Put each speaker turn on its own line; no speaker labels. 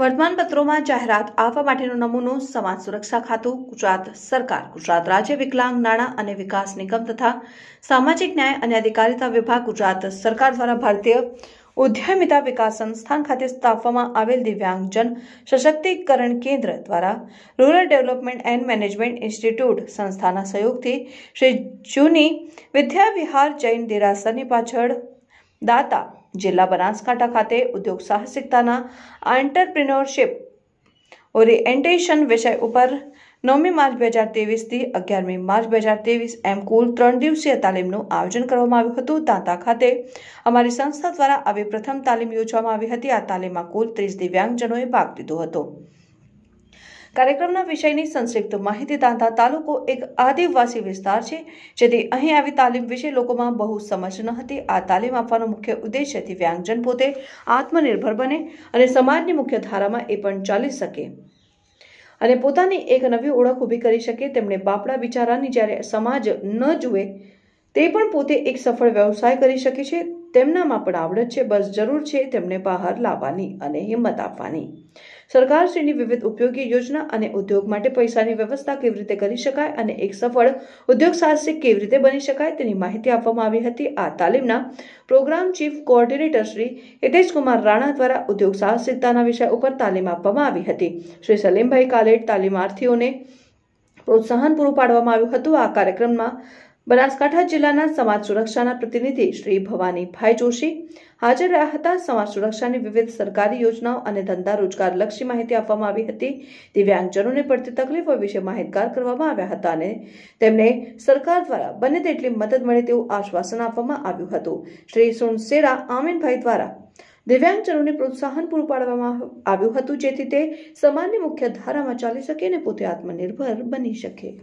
વર્તમાનપત્રોમાં જાહેરાત આપવા માટેનો નમૂનો સમાજ સુરક્ષા ખાતું ગુજરાત સરકાર ગુજરાત રાજ્ય વિકલાંગ નાણાં અને વિકાસ નિગમ તથા સામાજિક ન્યાય અને અધિકારીતા વિભાગ ગુજરાત સરકાર દ્વારા ભારતીય ઉદ્યમિતા વિકાસ સંસ્થાન ખાતે સ્થાપવામાં આવેલ દિવ્યાંગજન સશક્તિકરણ કેન્દ્ર દ્વારા rural development and management institute સંસ્થાના સહયોગથી શ્રી જૂની વિદ્યાવિહાર જૈન દેરાસરની પાછળ દાતા જિલ્લા બનાસકાંઠા ખાતે ઉદ્યોગ સાહસિકતાના આ એન્ટરપ્રિન્યોરશિપ ઓરિએન્ટેશન વિષય ઉપર નવમી માર્ચ બે હજાર તેવીસથી અગિયારમી માર્ચ બે હજાર તેવીસ એમ કુલ ત્રણ દિવસીય તાલીમનું આયોજન કરવામાં આવ્યું હતું તાંતા ખાતે અમારી સંસ્થા દ્વારા આવી પ્રથમ તાલીમ યોજવામાં આવી હતી આ તાલીમમાં કુલ ત્રીસ દિવ્યાંગજનોએ ભાગ લીધો હતો કાર્યક્રમના વિષયની સંક્ષિપ્ત માહિતી દાંતા તાલુકો એક આદિવાસી વિસ્તાર છે જેથી અહીં આવી તાલીમ વિશે લોકોમાં બહુ સમજ ન હતી આ તાલીમ આપવાનો મુખ્ય ઉદ્દેશ્ય દિવ્યાંગજન પોતે આત્મનિર્ભર બને અને સમાજની મુખ્ય ધારામાં એ પણ ચાલી શકે અને પોતાની એક નવી ઓળખ ઊભી કરી શકે તેમણે બાપડા બિચારાની જ્યારે સમાજ ન જુએ તે પણ પોતે એક સફળ વ્યવસાય કરી શકે છે તેમનામાં પણ આવડત છે બસ જરૂર છે તેમને બહાર લાવવાની અને હિંમત આપવાની સરકારશ્રીની વિવિધ ઉપયોગી યોજના અને ઉદ્યોગ માટે પૈસાની વ્યવસ્થા કેવી રીતે કરી શકાય અને એક સફળ ઉદ્યોગ સાહસિક કેવી રીતે બની શકાય તેની માહિતી આપવામાં આવી હતી આ તાલીમના program chief coordinator Shri Hiteshkumar Rana દ્વારા ઉદ્યોગ સાહસિકતાના વિષય ઉપર તાલીમ આપવામાં આવી હતી શ્રી સલીમભાઈ કાલેટ તાલીમાર્થીઓને પ્રોત્સાહન પૂરું પાડવામાં આવ્યું હતું આ કાર્યક્રમમાં બનાસકાંઠા જિલ્લાના સમાજ સુરક્ષાના પ્રતિનિધિ શ્રી ભવાનીભાઈ જોશી હાજર રહ્યા હતા સમાજ સુરક્ષાની વિવિધ સરકારી યોજનાઓ અને ધંધા રોજગાર રોજગારલક્ષી માહિતી આપવામાં આવી હતી દિવ્યાંગજનોને પડતી તકલીફો વિશે માહિતગાર કરવામાં આવ્યા હતા અને તેમને સરકાર દ્વારા બને તેટલી મદદ મળે તેવું આશ્વાસન આપવામાં આવ્યું હતું શ્રી સોનસેરા આમીનભાઈ દ્વારા દિવ્યાંગજનોને પ્રોત્સાહન પૂરું પાડવામાં આવ્યું હતું જેથી તે સમાજની મુખ્ય ધારામાં ચાલી શકે અને પોતે આત્મનિર્ભર બની શકે